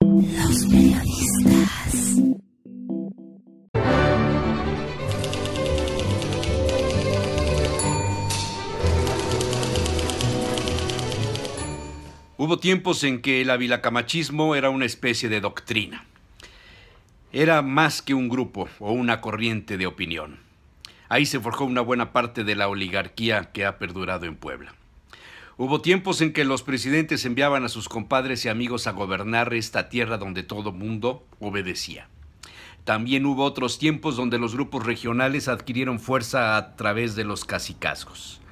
Los periodistas. Hubo tiempos en que el avilacamachismo era una especie de doctrina. Era más que un grupo o una corriente de opinión. Ahí se forjó una buena parte de la oligarquía que ha perdurado en Puebla. Hubo tiempos en que los presidentes enviaban a sus compadres y amigos a gobernar esta tierra donde todo mundo obedecía. También hubo otros tiempos donde los grupos regionales adquirieron fuerza a través de los cacicazgos.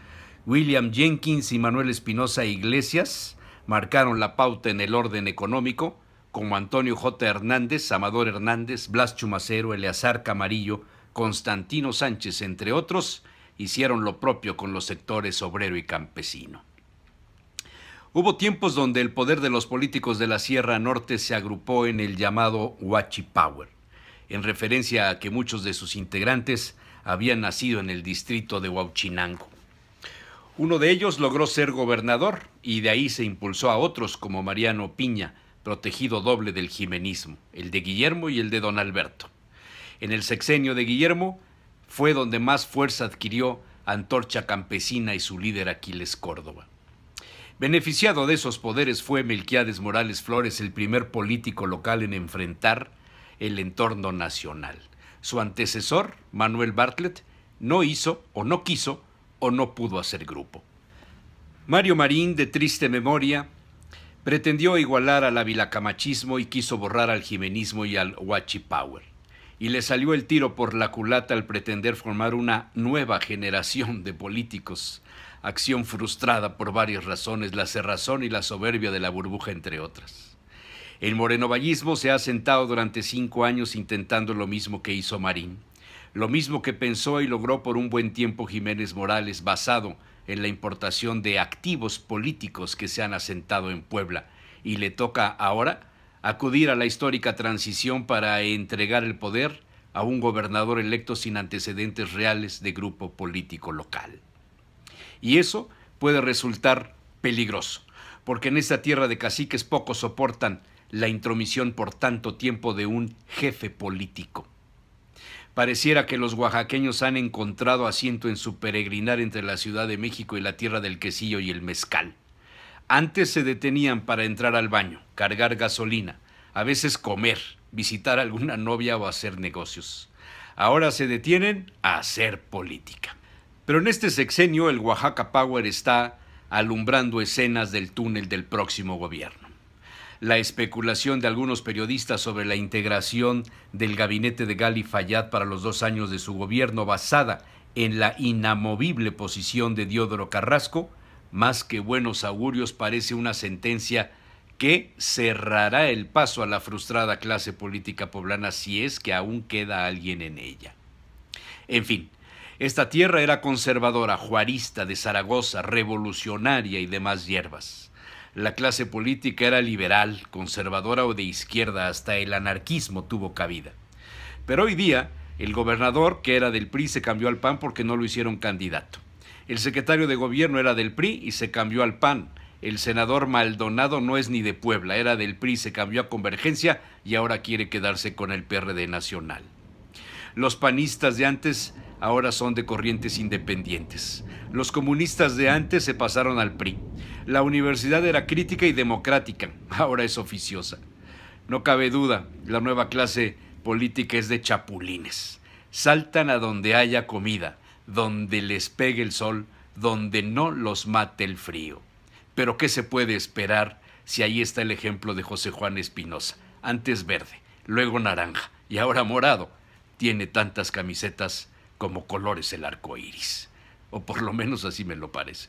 William Jenkins y Manuel Espinosa Iglesias marcaron la pauta en el orden económico, como Antonio J. Hernández, Amador Hernández, Blas Chumacero, Eleazar Camarillo, Constantino Sánchez, entre otros, hicieron lo propio con los sectores obrero y campesino. Hubo tiempos donde el poder de los políticos de la Sierra Norte se agrupó en el llamado Huachi Power, en referencia a que muchos de sus integrantes habían nacido en el distrito de Huachinango. Uno de ellos logró ser gobernador y de ahí se impulsó a otros como Mariano Piña, protegido doble del jimenismo, el de Guillermo y el de don Alberto. En el sexenio de Guillermo fue donde más fuerza adquirió Antorcha Campesina y su líder Aquiles Córdoba. Beneficiado de esos poderes fue Melquiades Morales Flores, el primer político local en enfrentar el entorno nacional. Su antecesor, Manuel Bartlett, no hizo o no quiso o no pudo hacer grupo. Mario Marín, de triste memoria, pretendió igualar al avilacamachismo y quiso borrar al jimenismo y al huachipower y le salió el tiro por la culata al pretender formar una nueva generación de políticos. Acción frustrada por varias razones, la cerrazón y la soberbia de la burbuja, entre otras. El morenovallismo se ha sentado durante cinco años intentando lo mismo que hizo Marín, lo mismo que pensó y logró por un buen tiempo Jiménez Morales, basado en la importación de activos políticos que se han asentado en Puebla, y le toca ahora acudir a la histórica transición para entregar el poder a un gobernador electo sin antecedentes reales de grupo político local. Y eso puede resultar peligroso, porque en esta tierra de caciques pocos soportan la intromisión por tanto tiempo de un jefe político. Pareciera que los oaxaqueños han encontrado asiento en su peregrinar entre la Ciudad de México y la tierra del quesillo y el mezcal. Antes se detenían para entrar al baño, cargar gasolina, a veces comer, visitar a alguna novia o hacer negocios. Ahora se detienen a hacer política. Pero en este sexenio el Oaxaca Power está alumbrando escenas del túnel del próximo gobierno. La especulación de algunos periodistas sobre la integración del gabinete de Gali Fayad para los dos años de su gobierno basada en la inamovible posición de Diodoro Carrasco más que buenos augurios parece una sentencia que cerrará el paso a la frustrada clase política poblana si es que aún queda alguien en ella. En fin, esta tierra era conservadora, juarista de Zaragoza, revolucionaria y demás hierbas. La clase política era liberal, conservadora o de izquierda, hasta el anarquismo tuvo cabida. Pero hoy día, el gobernador, que era del PRI, se cambió al PAN porque no lo hicieron candidato. El secretario de gobierno era del PRI y se cambió al PAN. El senador Maldonado no es ni de Puebla, era del PRI, se cambió a Convergencia y ahora quiere quedarse con el PRD Nacional. Los panistas de antes ahora son de corrientes independientes. Los comunistas de antes se pasaron al PRI. La universidad era crítica y democrática, ahora es oficiosa. No cabe duda, la nueva clase política es de chapulines. Saltan a donde haya comida donde les pegue el sol, donde no los mate el frío. Pero ¿qué se puede esperar si ahí está el ejemplo de José Juan Espinosa? Antes verde, luego naranja y ahora morado. Tiene tantas camisetas como colores el arco iris. O por lo menos así me lo parece.